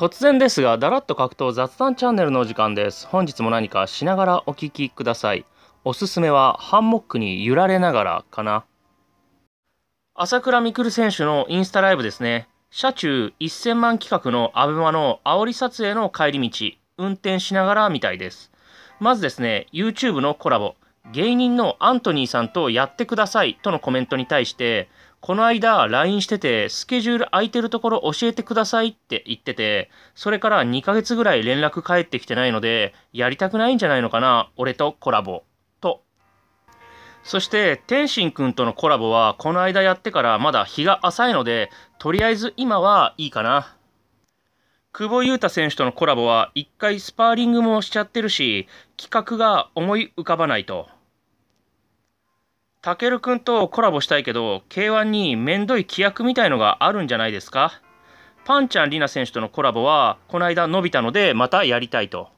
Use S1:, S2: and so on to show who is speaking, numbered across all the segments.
S1: 突然ですが、だらっと格闘雑談チャンネルのお時間です。本日も何かしながらお聞きください。おすすめはハンモックに揺られながらかな。朝倉未来選手のインスタライブですね。車中1000万企画の abema の煽り撮影の帰り道、運転しながらみたいです。まずですね、YouTube のコラボ。芸人のアントニーさんとやってくださいとのコメントに対して、この間 LINE してて、スケジュール空いてるところ教えてくださいって言ってて、それから2ヶ月ぐらい連絡返ってきてないので、やりたくないんじゃないのかな、俺とコラボ。と。そして、天心くんとのコラボは、この間やってからまだ日が浅いので、とりあえず今はいいかな。久保優太選手とのコラボは、一回スパーリングもしちゃってるし、企画が思い浮かばないと。たけるくんとコラボしたいけど、K1 にめんどい規約みたいのがあるんじゃないですかパンちゃんりな選手とのコラボは、この間伸びたので、またやりたいと。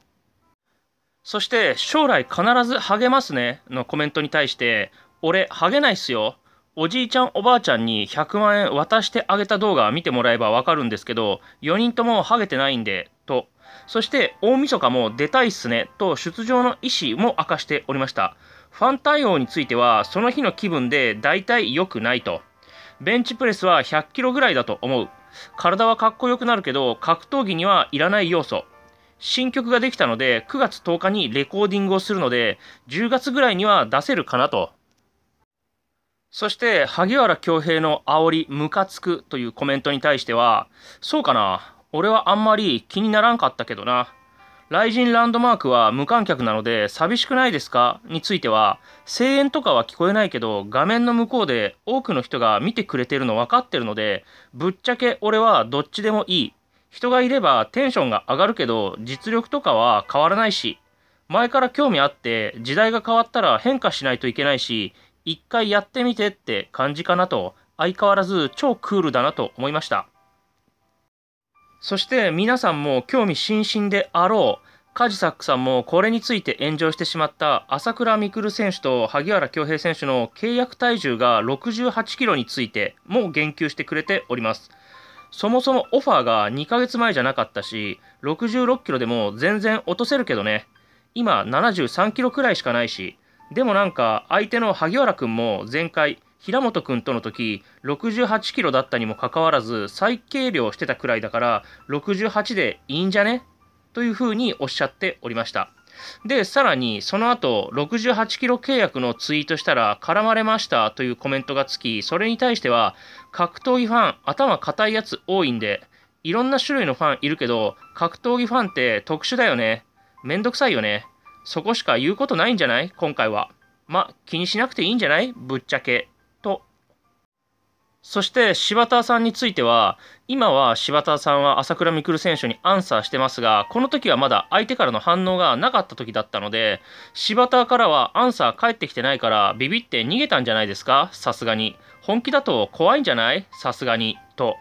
S1: そして、将来必ず励ますねのコメントに対して、俺、励ないっすよ。おじいちゃんおばあちゃんに100万円渡してあげた動画見てもらえばわかるんですけど、4人ともハゲてないんで、と。そして、大晦日も出たいっすね、と出場の意思も明かしておりました。ファン対応についてはその日の気分で大体良くないとベンチプレスは100キロぐらいだと思う体はかっこよくなるけど格闘技にはいらない要素新曲ができたので9月10日にレコーディングをするので10月ぐらいには出せるかなとそして萩原恭平の煽りムカつくというコメントに対してはそうかな俺はあんまり気にならんかったけどな雷神ランドマークは無観客なので寂しくないですかについては声援とかは聞こえないけど画面の向こうで多くの人が見てくれてるの分かってるのでぶっちゃけ俺はどっちでもいい人がいればテンションが上がるけど実力とかは変わらないし前から興味あって時代が変わったら変化しないといけないし一回やってみてって感じかなと相変わらず超クールだなと思いましたそして皆さんも興味津々であろうカジサックさんもこれについて炎上してしまった朝倉未来選手と萩原恭平選手の契約体重が68キロについても言及してくれております。そもそもオファーが2ヶ月前じゃなかったし、66キロでも全然落とせるけどね。今73キロくらいしかないし、でもなんか相手の萩原君も前回平本君との時68キロだったにもかかわらず再計量してたくらいだから68でいいんじゃねというふうにおっしゃっておりましたでさらにその後68キロ契約のツイートしたら絡まれましたというコメントがつきそれに対しては格闘技ファン頭固いやつ多いんでいろんな種類のファンいるけど格闘技ファンって特殊だよねめんどくさいよねそこしか言うことないんじゃない今回はま気にしなくていいんじゃないぶっちゃけそして柴田さんについては今は柴田さんは朝倉未来選手にアンサーしてますがこの時はまだ相手からの反応がなかった時だったので柴田からはアンサー返ってきてないからビビって逃げたんじゃないですかさすがに本気だと怖いんじゃないさすがにと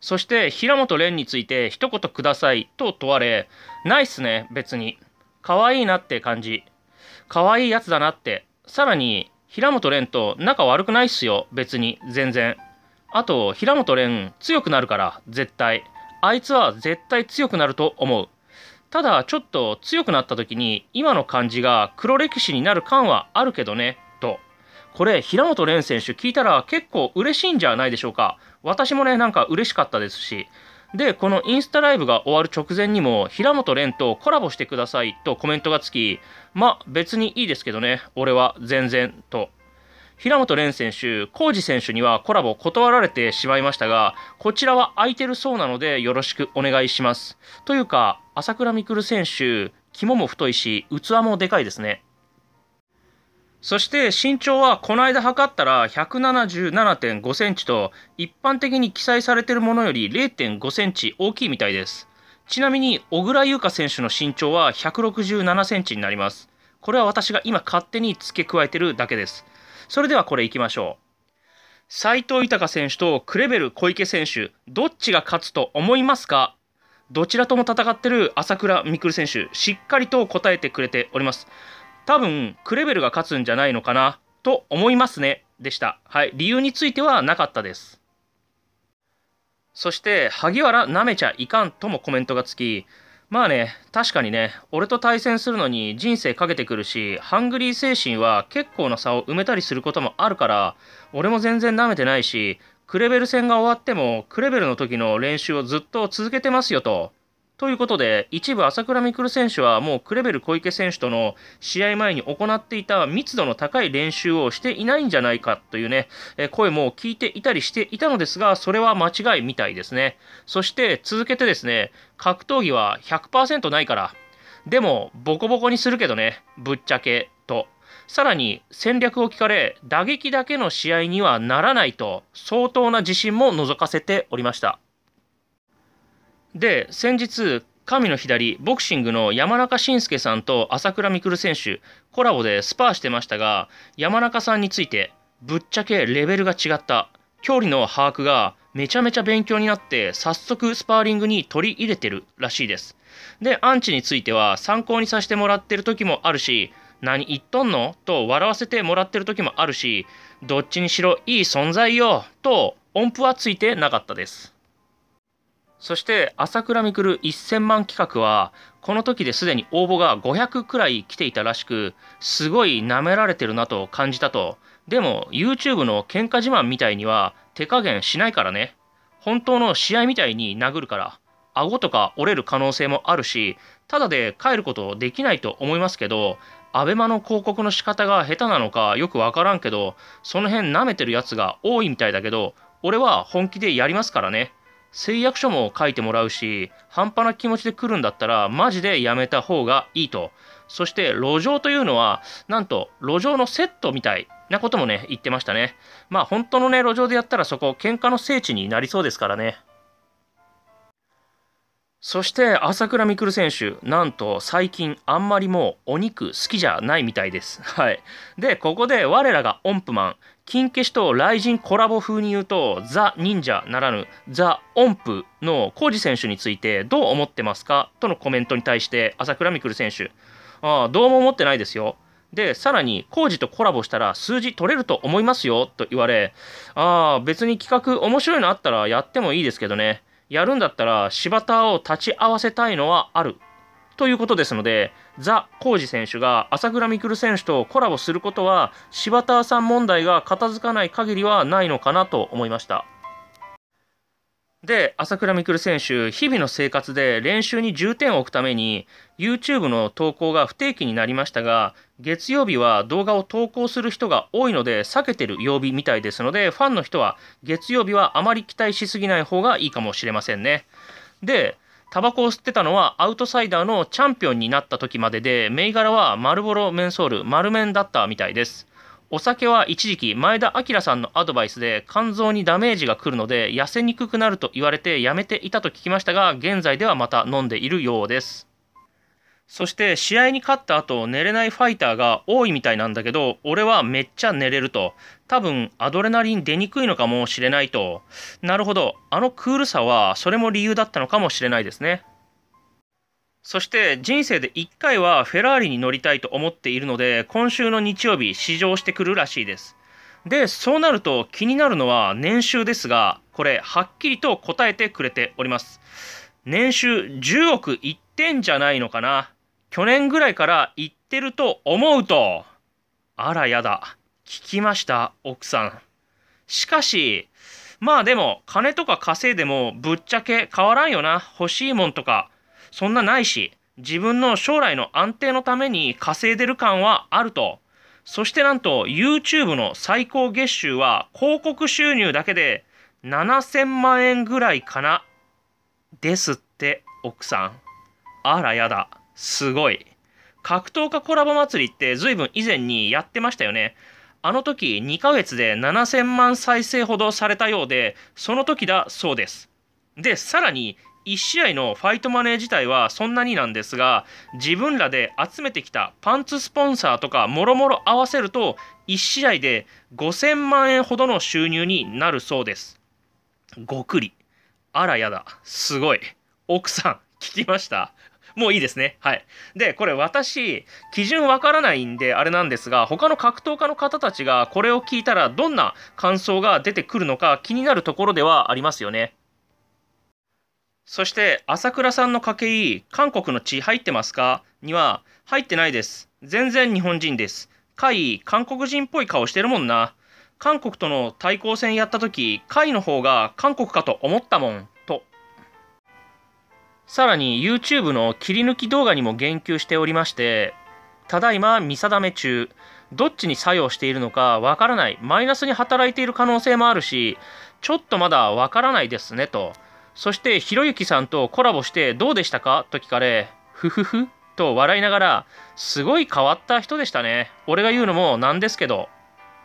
S1: そして平本蓮について一言くださいと問われないっすね別に可愛いなって感じ可愛いやつだなってさらに平本蓮と仲悪くないっすよ別に全然あと平本蓮強くなるから絶対あいつは絶対強くなると思うただちょっと強くなった時に今の感じが黒歴史になる感はあるけどねとこれ平本蓮選手聞いたら結構嬉しいんじゃないでしょうか私もねなんか嬉しかったですしでこのインスタライブが終わる直前にも平本蓮とコラボしてくださいとコメントがつきまあ別にいいですけどね俺は全然と平本蓮選手浩二選手にはコラボ断られてしまいましたがこちらは空いてるそうなのでよろしくお願いしますというか朝倉未来選手肝も太いし器もでかいですねそして身長はこの間測ったら177.5センチと一般的に記載されているものより0.5センチ大きいみたいです。ちなみに小倉優香選手の身長は167センチになります。これは私が今勝手に付け加えてるだけです。それではこれいきましょう。斉藤豊選手とクレベル小池選手、どっちが勝つと思いますかどちらとも戦ってる朝倉未来選手、しっかりと答えてくれております。多分クレベルが勝つんじゃないのかなと思いますねでしたはい理由についてはなかったですそして萩原なめちゃいかんともコメントがつきまあね確かにね俺と対戦するのに人生かけてくるしハングリー精神は結構な差を埋めたりすることもあるから俺も全然なめてないしクレベル戦が終わってもクレベルの時の練習をずっと続けてますよとということで、一部朝倉未来選手はもうクレベル小池選手との試合前に行っていた密度の高い練習をしていないんじゃないかというね、え声も聞いていたりしていたのですが、それは間違いみたいですね。そして続けてですね、格闘技は100%ないから、でもボコボコにするけどね、ぶっちゃけと。さらに戦略を聞かれ、打撃だけの試合にはならないと相当な自信も覗かせておりました。で先日神の左ボクシングの山中伸介さんと朝倉未来選手コラボでスパーしてましたが山中さんについてぶっちゃけレベルが違った距離の把握がめちゃめちゃ勉強になって早速スパーリングに取り入れてるらしいですでアンチについては参考にさせてもらってる時もあるし何言っとんのと笑わせてもらってる時もあるしどっちにしろいい存在よと音符はついてなかったですそして朝倉未来1000万企画はこの時ですでに応募が500くらい来ていたらしくすごい舐められてるなと感じたとでも YouTube の喧嘩自慢みたいには手加減しないからね本当の試合みたいに殴るから顎とか折れる可能性もあるしただで帰ることできないと思いますけど abema の広告の仕方が下手なのかよくわからんけどその辺舐めてるやつが多いみたいだけど俺は本気でやりますからね誓約書も書いてもらうし半端な気持ちで来るんだったらマジでやめた方がいいとそして路上というのはなんと路上のセットみたいなこともね言ってましたねまあ本当のね路上でやったらそこ喧嘩の聖地になりそうですからねそして朝倉未来選手なんと最近あんまりもうお肉好きじゃないみたいですはいでここで我らが音符マン金消しと雷神コラボ風に言うとザ・忍者ならぬザ・音符の浩二選手についてどう思ってますかとのコメントに対して朝倉未来選手ああどうも思ってないですよでさらに浩二とコラボしたら数字取れると思いますよと言われああ別に企画面白いのあったらやってもいいですけどねやるんだったら柴田を立ち会わせたいのはあるということですのでザ・コージ選手が朝倉未来選手とコラボすることは柴田さん問題が片付かない限りはないのかなと思いましたで朝倉未来選手日々の生活で練習に重点を置くために YouTube の投稿が不定期になりましたが月曜日は動画を投稿する人が多いので避けてる曜日みたいですのでファンの人は月曜日はあまり期待しすぎない方がいいかもしれませんねでタバコを吸ってたのはアウトサイダーのチャンピオンになった時までで銘柄はマルボロメンソール丸麺だったみたいですお酒は一時期前田明さんのアドバイスで肝臓にダメージが来るので痩せにくくなると言われてやめていたと聞きましたが現在ではまた飲んでいるようですそして試合に勝った後寝れないファイターが多いみたいなんだけど俺はめっちゃ寝れると多分アドレナリン出にくいのかもしれないとなるほどあのクールさはそれも理由だったのかもしれないですねそして人生で1回はフェラーリに乗りたいと思っているので今週の日曜日試乗してくるらしいですでそうなると気になるのは年収ですがこれはっきりと答えてくれております年収10億いってんじゃないのかな去年ぐらいから言ってると思うと。あらやだ。聞きました、奥さん。しかし、まあでも、金とか稼いでもぶっちゃけ変わらんよな。欲しいもんとか、そんなないし、自分の将来の安定のために稼いでる感はあると。そしてなんと YouTube の最高月収は広告収入だけで7000万円ぐらいかな。ですって、奥さん。あらやだ。すごい。格闘家コラボ祭りって随分以前にやってましたよね。あの時2ヶ月で7000万再生ほどされたようで、その時だそうです。で、さらに1試合のファイトマネー自体はそんなになんですが、自分らで集めてきたパンツスポンサーとかもろもろ合わせると、1試合で5000万円ほどの収入になるそうです。ごくり。あらやだ。すごい。奥さん、聞きましたもういいですね。はい。で、これ私、基準わからないんで、あれなんですが、他の格闘家の方たちがこれを聞いたら、どんな感想が出てくるのか気になるところではありますよね。そして、朝倉さんの家系、韓国の血入ってますかには、入ってないです。全然日本人です。海、韓国人っぽい顔してるもんな。韓国との対抗戦やった時、海の方が韓国かと思ったもん。さらに YouTube の切り抜き動画にも言及しておりましてただいま見定め中どっちに作用しているのかわからないマイナスに働いている可能性もあるしちょっとまだわからないですねとそしてひろゆきさんとコラボしてどうでしたかと聞かれふふふと笑いながらすごい変わった人でしたね俺が言うのもなんですけど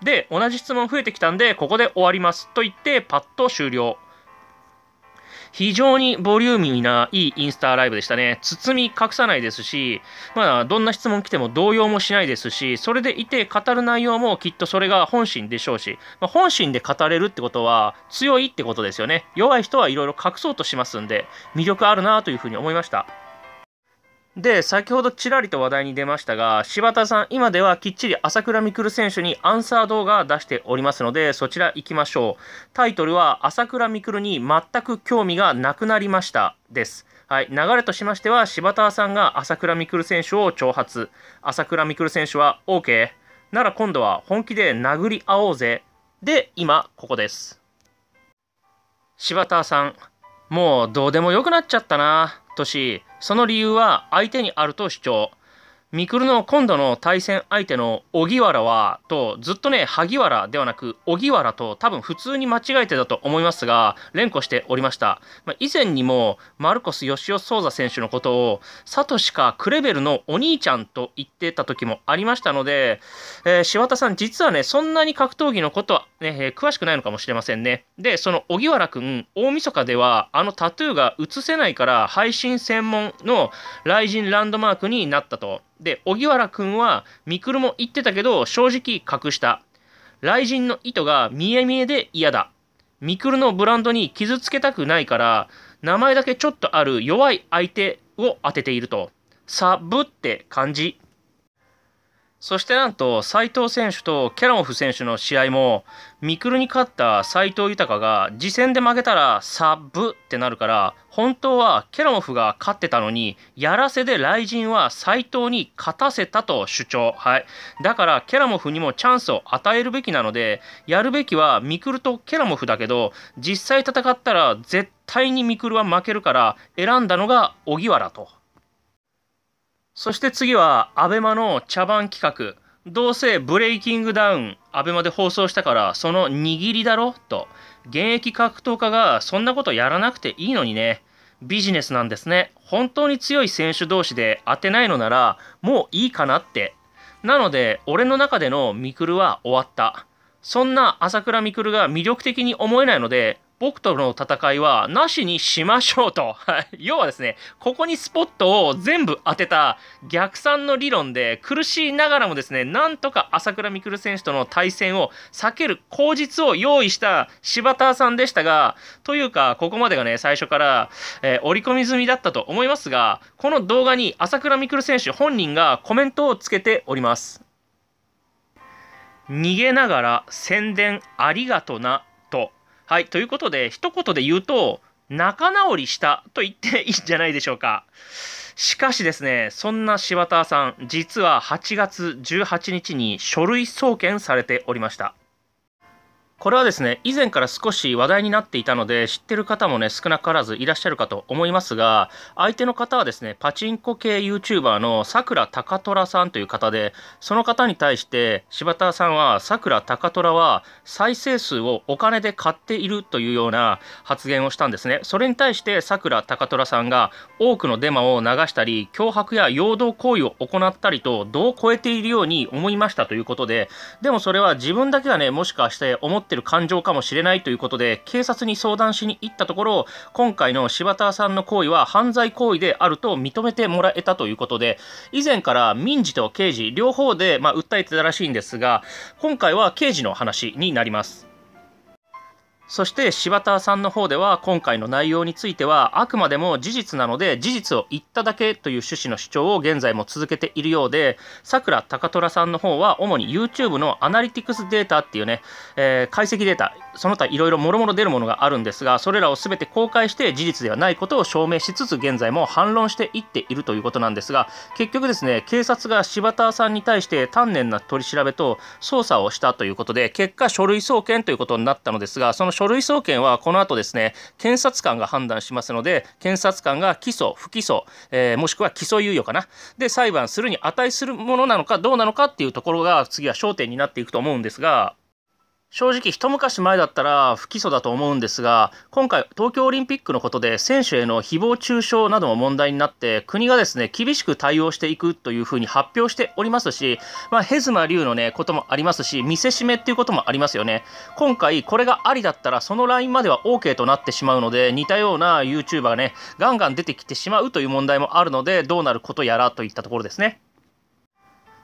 S1: で同じ質問増えてきたんでここで終わりますと言ってパッと終了非常にボリューミーないいインスタライブでしたね。包み隠さないですし、まあ、どんな質問来ても動揺もしないですし、それでいて語る内容もきっとそれが本心でしょうし、まあ、本心で語れるってことは強いってことですよね。弱い人はいろいろ隠そうとしますんで、魅力あるなというふうに思いました。で、先ほどちらりと話題に出ましたが、柴田さん、今ではきっちり朝倉未来選手にアンサー動画出しておりますので、そちら行きましょう。タイトルは、朝倉未来に全く興味がなくなりました。です。はい、流れとしましては、柴田さんが朝倉未来選手を挑発。朝倉未来選手は、OK。なら今度は本気で殴り合おうぜ。で、今、ここです。柴田さん、もうどうでもよくなっちゃったな。としその理由は相手にあると主張ミクルの今度の対戦相手の荻原はとずっとね萩原ではなく荻原と多分普通に間違えてたと思いますが連呼しておりました、まあ、以前にもマルコス・ヨシオ・ソウザ選手のことをサトシかクレベルのお兄ちゃんと言ってた時もありましたので、えー、柴田さん実はねそんなに格闘技のことはね、えー、詳しくないのかもしれませんねでその荻原くん大晦日ではあのタトゥーが映せないから配信専門のジンランドマークになったとで、荻原君は、みくるも言ってたけど、正直隠した。雷神の意図が見え見えで嫌だ。みくるのブランドに傷つけたくないから、名前だけちょっとある弱い相手を当てていると。サブって感じそしてなんと斉藤選手とケラモフ選手の試合もミクルに勝った斉藤豊が次戦で負けたらサブってなるから本当はケラモフが勝ってたのにやらせで雷神は斉藤に勝たせたと主張はいだからケラモフにもチャンスを与えるべきなのでやるべきはミクルとケラモフだけど実際戦ったら絶対にミクルは負けるから選んだのが荻原とそして次は ABEMA の茶番企画どうせブレイキングダウン ABEMA で放送したからその握りだろと現役格闘家がそんなことやらなくていいのにねビジネスなんですね本当に強い選手同士で当てないのならもういいかなってなので俺の中でのミクルは終わったそんな朝倉未来が魅力的に思えないので僕との戦いはなしにしましょうと。はい。要はですね、ここにスポットを全部当てた逆算の理論で苦しいながらもですね、なんとか朝倉未来選手との対戦を避ける口実を用意した柴田さんでしたが、というか、ここまでがね、最初から、えー、織り込み済みだったと思いますが、この動画に朝倉未来選手本人がコメントをつけております。逃げながら宣伝ありがとなはい、ということで、一言で言うと、仲直りしたと言っていいんじゃないでしょうか。しかしですね、そんな柴田さん、実は8月18日に書類送検されておりました。これはですね以前から少し話題になっていたので知ってる方もね少なからずいらっしゃるかと思いますが相手の方はですねパチンコ系 YouTuber のさくらたかとらさんという方でその方に対して柴田さんはさくらたかとらは再生数をお金で買っているというような発言をしたんですねそれに対してさくらたかとらさんが多くのデマを流したり脅迫や陽動行為を行ったりと度を超えているように思いましたということででもそれは自分だけがねもしかして思ってってる感情かもしれないということで警察に相談しに行ったところ今回の柴田さんの行為は犯罪行為であると認めてもらえたということで以前から民事と刑事両方でまあ訴えてたらしいんですが今回は刑事の話になります。そして柴田さんの方では今回の内容についてはあくまでも事実なので事実を言っただけという趣旨の主張を現在も続けているようでさくら高虎さんの方は主に YouTube のアナリティクスデータっていうね、えー、解析データその他いろいろもろもろ出るものがあるんですがそれらを全て公開して事実ではないことを証明しつつ現在も反論していっているということなんですが結局ですね警察が柴田さんに対して丹念な取り調べと捜査をしたということで結果書類送検ということになったのですがその書類送検はこの後ですね検察官が判断しますので検察官が起訴不起訴、えー、もしくは起訴猶予かなで裁判するに値するものなのかどうなのかっていうところが次は焦点になっていくと思うんですが。正直一昔前だったら不起訴だと思うんですが今回東京オリンピックのことで選手への誹謗中傷なども問題になって国がですね厳しく対応していくというふうに発表しておりますし、まあ、ヘズマ龍のねこともありますし見せしめっていうこともありますよね今回これがありだったらそのラインまでは OK となってしまうので似たような YouTuber がねガンガン出てきてしまうという問題もあるのでどうなることやらといったところですね。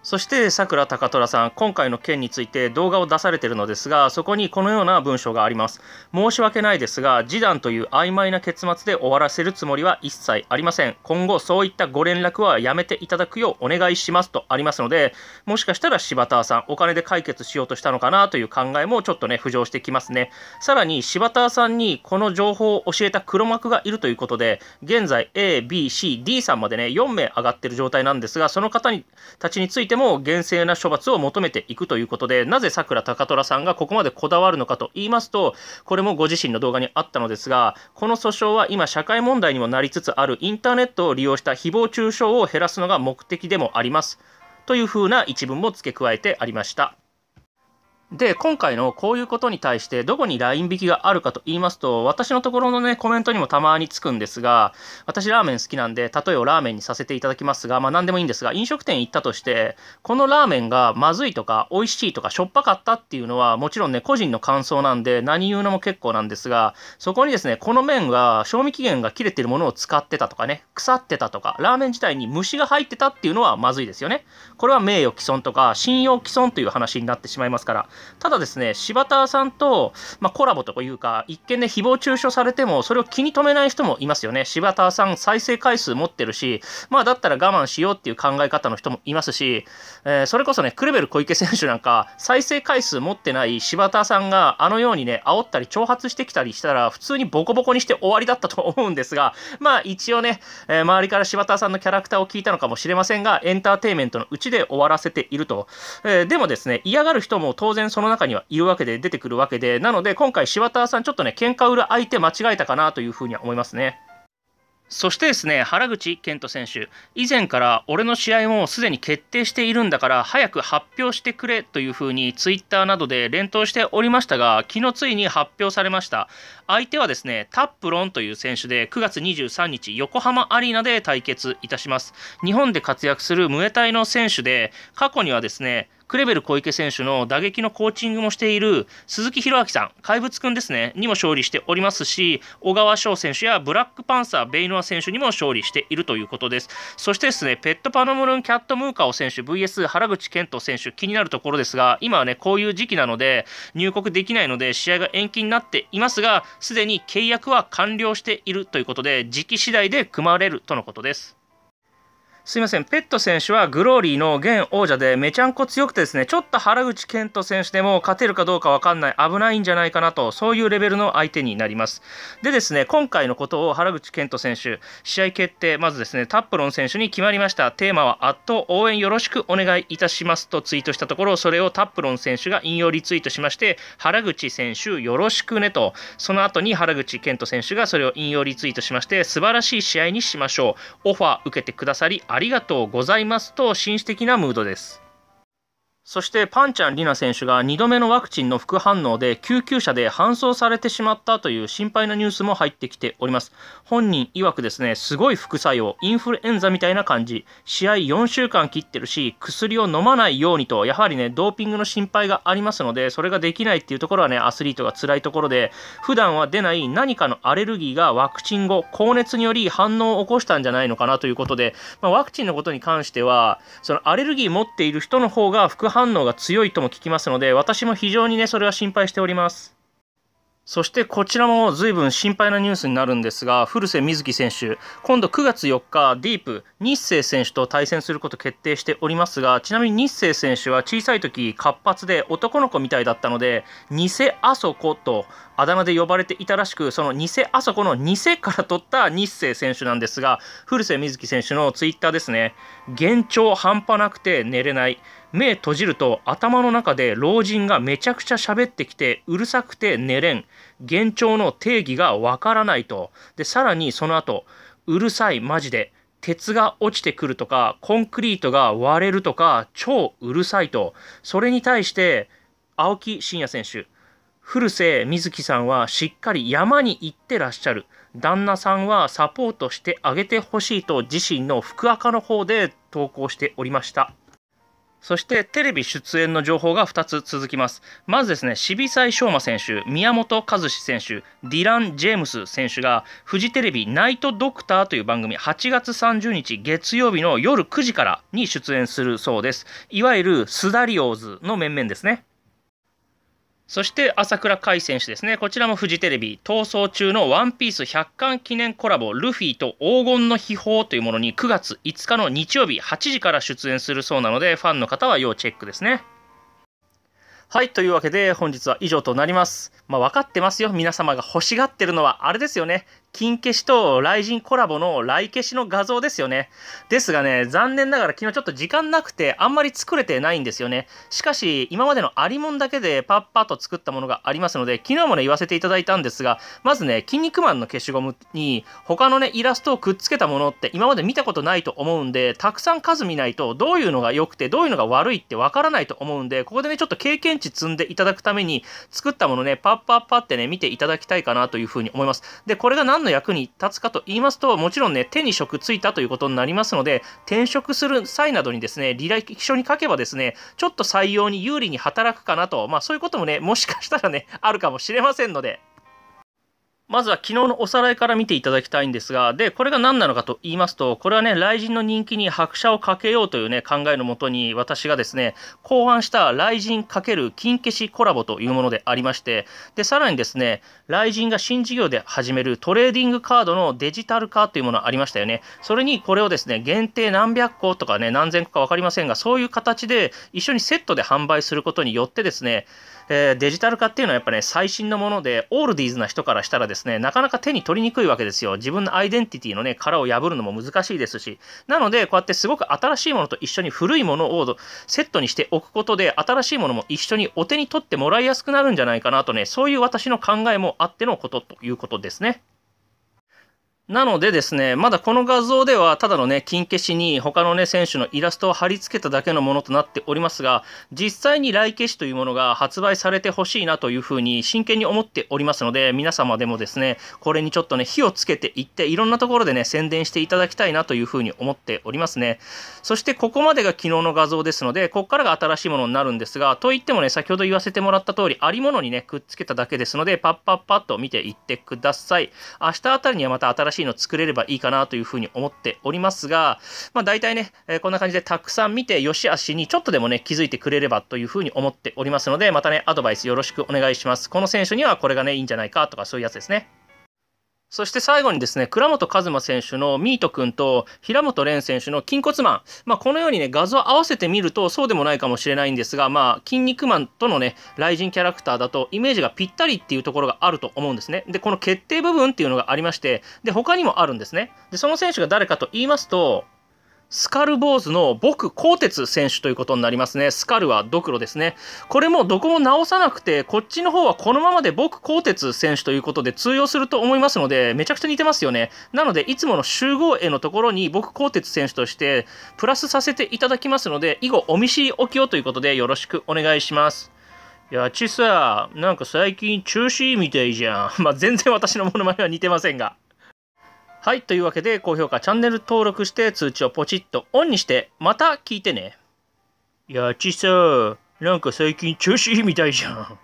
S1: そしてさくら高虎さん、今回の件について動画を出されているのですが、そこにこのような文章があります。申し訳ないですが、示談という曖昧な結末で終わらせるつもりは一切ありません。今後、そういったご連絡はやめていただくようお願いしますとありますので、もしかしたら柴田さん、お金で解決しようとしたのかなという考えもちょっとね、浮上してきますね。さらに、柴田さんにこの情報を教えた黒幕がいるということで、現在 A、B、C、D さんまでね、4名上がってる状態なんですが、その方にたちについてても厳正な処罰を求めていくということでなぜさくら高虎さんがここまでこだわるのかと言いますとこれもご自身の動画にあったのですがこの訴訟は今社会問題にもなりつつあるインターネットを利用した誹謗中傷を減らすのが目的でもありますというふうな一文も付け加えてありました。で、今回のこういうことに対してどこにライン引きがあるかと言いますと、私のところのね、コメントにもたまにつくんですが、私ラーメン好きなんで、例えをラーメンにさせていただきますが、まあ何でもいいんですが、飲食店行ったとして、このラーメンがまずいとか、美味しいとか、しょっぱかったっていうのは、もちろんね、個人の感想なんで、何言うのも結構なんですが、そこにですね、この麺が賞味期限が切れてるものを使ってたとかね、腐ってたとか、ラーメン自体に虫が入ってたっていうのはまずいですよね。これは名誉毀損とか、信用毀損という話になってしまいますから、ただですね、柴田さんと、まあ、コラボというか、一見ね、誹謗中傷されても、それを気に留めない人もいますよね。柴田さん、再生回数持ってるし、まあ、だったら我慢しようっていう考え方の人もいますし、えー、それこそね、クレベル小池選手なんか、再生回数持ってない柴田さんが、あのようにね、煽ったり、挑発してきたりしたら、普通にボコボコにして終わりだったと思うんですが、まあ、一応ね、えー、周りから柴田さんのキャラクターを聞いたのかもしれませんが、エンターテインメントのうちで終わらせていると。えー、でもですね、嫌がる人も当然然その中にはいるわけで出てくるわけでなので今回柴田さんちょっとね喧嘩売る相手間違えたかなというふうには思いますね。そしてですね原口健人選手以前から俺の試合もすでに決定しているんだから早く発表してくれというふうにツイッターなどで連投しておりましたが昨日ついに発表されました相手はですねタップロンという選手で9月23日横浜アリーナで対決いたします日本で活躍するムエタイの選手で過去にはですねクレベル小池選手の打撃のコーチングもしている鈴木宏明さん、怪物くんですね、にも勝利しておりますし、小川翔選手やブラックパンサー、ベイノア選手にも勝利しているということです。そしてですね、ペットパノムルン・キャット・ムーカオ選手 VS 原口健人選手、気になるところですが、今はね、こういう時期なので、入国できないので、試合が延期になっていますが、すでに契約は完了しているということで時期次第で組まれるとのことですすいませんペット選手はグローリーの現王者でめちゃんこ強くてですねちょっと原口健人選手でも勝てるかどうか分かんない危ないんじゃないかなとそういうレベルの相手になりますでですね今回のことを原口健人選手試合決定まずですねタップロン選手に決まりましたテーマは「あっと応援よろしくお願いいたします」とツイートしたところそれをタップロン選手が引用リツイートしまして原口選手よろしくねとその後に原口健人選手がそれを引用リツイートしまして素晴らしい試合にしましょうオファー受けてくださりありがとうございますと紳士的なムードですそしてパンちゃんリナ選手が2度目のワクチンの副反応で救急車で搬送されてしまったという心配なニュースも入ってきております。本人曰くですね、すごい副作用、インフルエンザみたいな感じ、試合4週間切ってるし、薬を飲まないようにと、やはりね、ドーピングの心配がありますので、それができないっていうところはね、アスリートが辛いところで、普段は出ない何かのアレルギーがワクチン後、高熱により反応を起こしたんじゃないのかなということで、まあ、ワクチンのことに関しては、そのアレルギー持っている人の方が副反応反応が強いとも聞きますので、私も非常にね、それは心配しております。そしてこちらも随分心配なニュースになるんですが、古瀬瑞希選手、今度9月4日、ディープ、日清選手と対戦すること決定しておりますが、ちなみに日清選手は小さい時活発で男の子みたいだったので、偽あそことあだ名で呼ばれていたらしく、その偽あそこの偽から取った日清選手なんですが、古瀬瑞希選手のツイッターですね、幻聴半端なくて寝れない。目閉じると頭の中で老人がめちゃくちゃ喋ってきてうるさくて寝れん幻聴の定義がわからないとでさらにその後うるさいマジで鉄が落ちてくるとかコンクリートが割れるとか超うるさいとそれに対して青木真也選手古瀬瑞希さんはしっかり山に行ってらっしゃる旦那さんはサポートしてあげてほしいと自身の福赤の方で投稿しておりました。そしてテレビ出演の情報が2つ続きます。まずですね、渋沢昌磨選手、宮本和志選手、ディラン・ジェームス選手がフジテレビナイトドクターという番組8月30日月曜日の夜9時からに出演するそうです。いわゆるスダリオーズの面々ですね。そして朝倉海選手ですね、こちらもフジテレビ、逃走中のワンピース100巻記念コラボ、ルフィと黄金の秘宝というものに9月5日の日曜日8時から出演するそうなので、ファンの方は要チェックですね。はい、というわけで本日は以上となります。まあ、分かってますよ、皆様が欲しがってるのはあれですよね、金消しと雷神コラボの雷消しの画像ですよね。ですがね、残念ながら昨日ちょっと時間なくて、あんまり作れてないんですよね。しかし、今までのありもんだけでパッパッと作ったものがありますので、昨日もね、言わせていただいたんですが、まずね、筋肉マンの消しゴムに、他のね、イラストをくっつけたものって今まで見たことないと思うんで、たくさん数見ないと、どういうのが良くて、どういうのが悪いってわからないと思うんで、ここでね、ちょっと経験値積んでいただくために、作ったものね、パッパッパってね、見ていただきたいかなというふうに思います。で、これが何何の役に立つかと言いますと、もちろんね、手に職ついたということになりますので、転職する際などにですね、履歴書に書けばですね、ちょっと採用に有利に働くかなと、まあそういうこともね、もしかしたらね、あるかもしれませんので、まずは昨日のおさらいから見ていただきたいんですが、で、これが何なのかと言いますと、これはね、雷神の人気に拍車をかけようというね、考えのもとに、私がですね、考案した雷神×金消しコラボというものでありまして、で、さらにですね、雷神が新事業で始めるトレーディングカードのデジタル化というものありましたよね。それにこれをですね、限定何百個とかね、何千個か分かりませんが、そういう形で一緒にセットで販売することによってですね、えー、デジタル化っていうのはやっぱね最新のものでオールディーズな人からしたらですねなかなか手に取りにくいわけですよ自分のアイデンティティのね殻を破るのも難しいですしなのでこうやってすごく新しいものと一緒に古いものをセットにしておくことで新しいものも一緒にお手に取ってもらいやすくなるんじゃないかなとねそういう私の考えもあってのことということですね。なのでですね、まだこの画像ではただのね、金消しに他のね、選手のイラストを貼り付けただけのものとなっておりますが、実際に来消しというものが発売されてほしいなというふうに真剣に思っておりますので、皆様でもですね、これにちょっとね、火をつけていって、いろんなところでね、宣伝していただきたいなというふうに思っておりますね。そしてここまでが昨日の画像ですので、ここからが新しいものになるんですが、といってもね、先ほど言わせてもらった通り、ありものにね、くっつけただけですので、パッパッパッと見ていってください。明日あたりにはまた新しいしいの作れればいいかなというふうに思っておりますが、まあ、大体ね、えー、こんな感じでたくさん見て、よし悪しにちょっとでもね、気づいてくれればというふうに思っておりますので、またね、アドバイスよろしくお願いします。この選手にはこれがね、いいんじゃないかとか、そういうやつですね。そして最後にですね、倉本和馬選手のミート君と平本蓮選手の筋骨マン。まあ、このようにね、画像を合わせてみるとそうでもないかもしれないんですが、まあ、筋肉マンとのね、雷神キャラクターだとイメージがぴったりっていうところがあると思うんですね。で、この決定部分っていうのがありまして、で、他にもあるんですね。で、その選手が誰かと言いますと、スカル坊主の僕鋼鉄選手ということになりますね。スカルはドクロですね。これもどこも直さなくて、こっちの方はこのままで僕鋼鉄選手ということで通用すると思いますので、めちゃくちゃ似てますよね。なので、いつもの集合絵のところに僕鋼鉄選手としてプラスさせていただきますので、以後お見知りおきをということでよろしくお願いします。いや、ちさ、なんか最近中止みたいじゃん。まあ、全然私のモノマネは似てませんが。はい。というわけで、高評価、チャンネル登録して通知をポチッとオンにして、また聞いてね。やちさ、なんか最近調子いいみたいじゃん。